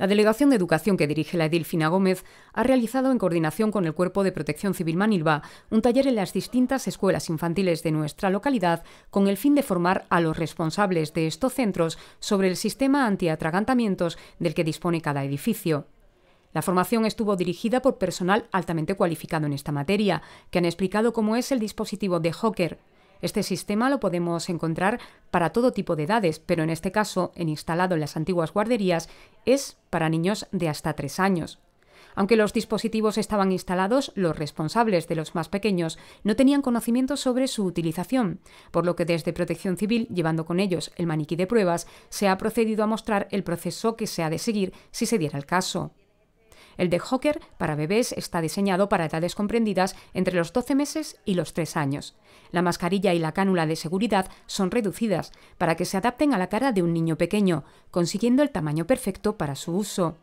La Delegación de Educación que dirige la edil Gómez ha realizado en coordinación con el Cuerpo de Protección Civil Manilva un taller en las distintas escuelas infantiles de nuestra localidad con el fin de formar a los responsables de estos centros sobre el sistema antiatragantamientos del que dispone cada edificio. La formación estuvo dirigida por personal altamente cualificado en esta materia, que han explicado cómo es el dispositivo de hocker. Este sistema lo podemos encontrar para todo tipo de edades, pero en este caso, en instalado en las antiguas guarderías, es para niños de hasta 3 años. Aunque los dispositivos estaban instalados, los responsables de los más pequeños no tenían conocimiento sobre su utilización, por lo que desde Protección Civil, llevando con ellos el maniquí de pruebas, se ha procedido a mostrar el proceso que se ha de seguir si se diera el caso. El de Hocker para bebés está diseñado para edades comprendidas entre los 12 meses y los 3 años. La mascarilla y la cánula de seguridad son reducidas para que se adapten a la cara de un niño pequeño, consiguiendo el tamaño perfecto para su uso.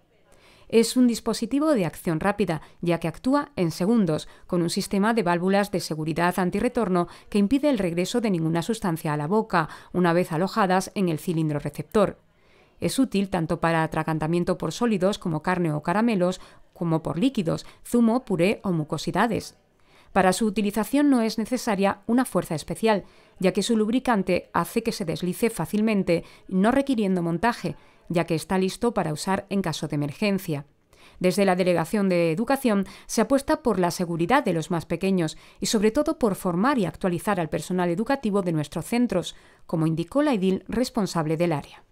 Es un dispositivo de acción rápida, ya que actúa en segundos, con un sistema de válvulas de seguridad antirretorno que impide el regreso de ninguna sustancia a la boca, una vez alojadas en el cilindro receptor. Es útil tanto para atracantamiento por sólidos como carne o caramelos, como por líquidos, zumo, puré o mucosidades. Para su utilización no es necesaria una fuerza especial, ya que su lubricante hace que se deslice fácilmente, no requiriendo montaje, ya que está listo para usar en caso de emergencia. Desde la Delegación de Educación se apuesta por la seguridad de los más pequeños y sobre todo por formar y actualizar al personal educativo de nuestros centros, como indicó la edil responsable del área.